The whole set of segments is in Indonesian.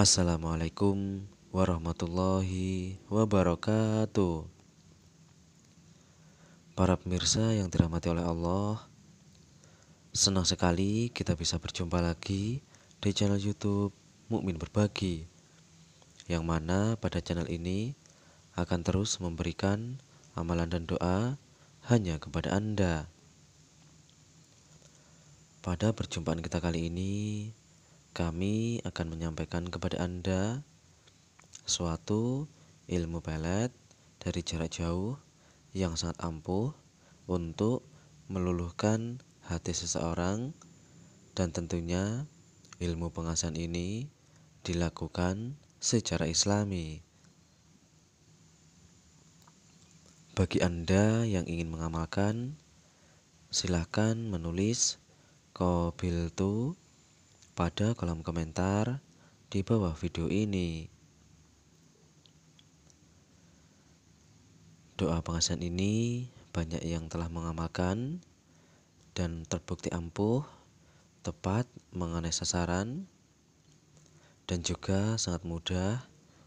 Assalamualaikum warahmatullahi wabarakatuh. Para pemirsa yang dirahmati oleh Allah, senang sekali kita bisa berjumpa lagi di channel YouTube Mukmin Berbagi. Yang mana pada channel ini akan terus memberikan amalan dan doa hanya kepada Anda. Pada perjumpaan kita kali ini, kami akan menyampaikan kepada Anda suatu ilmu pelet dari jarak jauh yang sangat ampuh untuk meluluhkan hati seseorang dan tentunya ilmu pengasan ini dilakukan secara islami. Bagi Anda yang ingin mengamalkan, silahkan menulis kobiltu pada kolom komentar di bawah video ini. Doa pengasihan ini banyak yang telah mengamalkan dan terbukti ampuh, tepat, mengenai sasaran, dan juga sangat mudah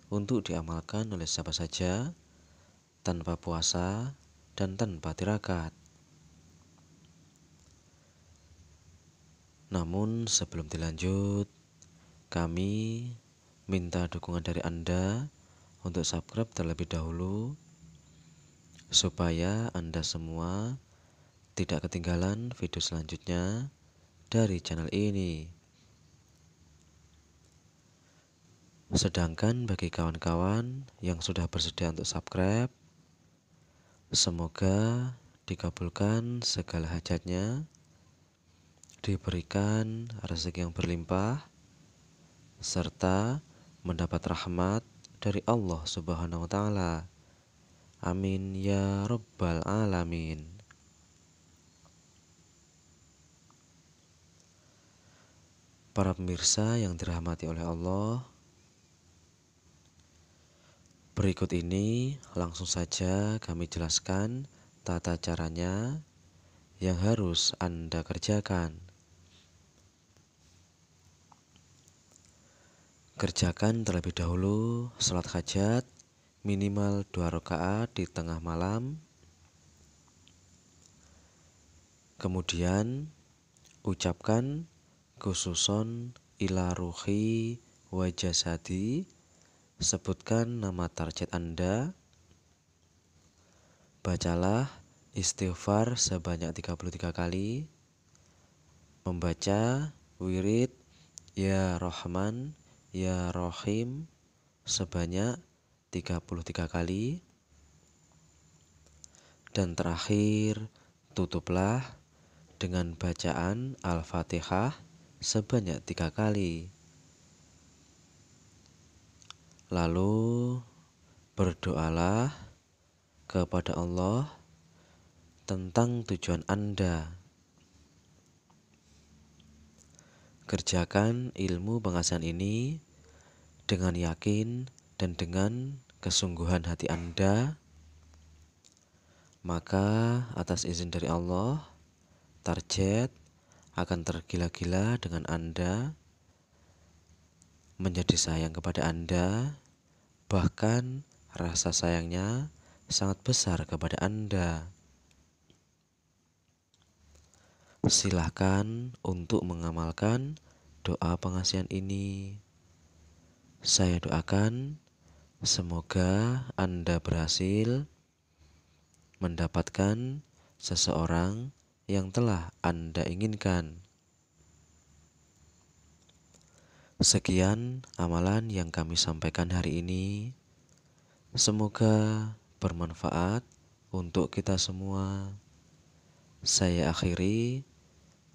untuk diamalkan oleh siapa saja tanpa puasa dan tanpa tirakat. Namun sebelum dilanjut, kami minta dukungan dari Anda untuk subscribe terlebih dahulu supaya Anda semua tidak ketinggalan video selanjutnya dari channel ini. Sedangkan bagi kawan-kawan yang sudah bersedia untuk subscribe, semoga dikabulkan segala hajatnya diberikan rezeki yang berlimpah, serta mendapat rahmat dari Allah Subhanahu wa Ta'ala. Amin ya Rabbal 'Alamin. Para pemirsa yang dirahmati oleh Allah, berikut ini langsung saja kami jelaskan tata caranya yang harus Anda kerjakan. Kerjakan terlebih dahulu sholat hajat minimal dua rakaat di tengah malam. Kemudian ucapkan khususon ila ruhi Sebutkan nama target Anda. Bacalah istighfar sebanyak 33 kali. Membaca wirid Ya Rohman. Ya Rohim sebanyak 33 kali dan terakhir tutuplah dengan bacaan Al-Fatihah sebanyak tiga kali. Lalu berdoalah kepada Allah tentang tujuan Anda Kerjakan ilmu pengasihan ini dengan yakin dan dengan kesungguhan hati Anda, maka atas izin dari Allah, target akan tergila-gila dengan Anda, menjadi sayang kepada Anda, bahkan rasa sayangnya sangat besar kepada Anda. Silahkan untuk mengamalkan doa pengasihan ini. Saya doakan semoga Anda berhasil mendapatkan seseorang yang telah Anda inginkan. Sekian amalan yang kami sampaikan hari ini. Semoga bermanfaat untuk kita semua. Saya akhiri.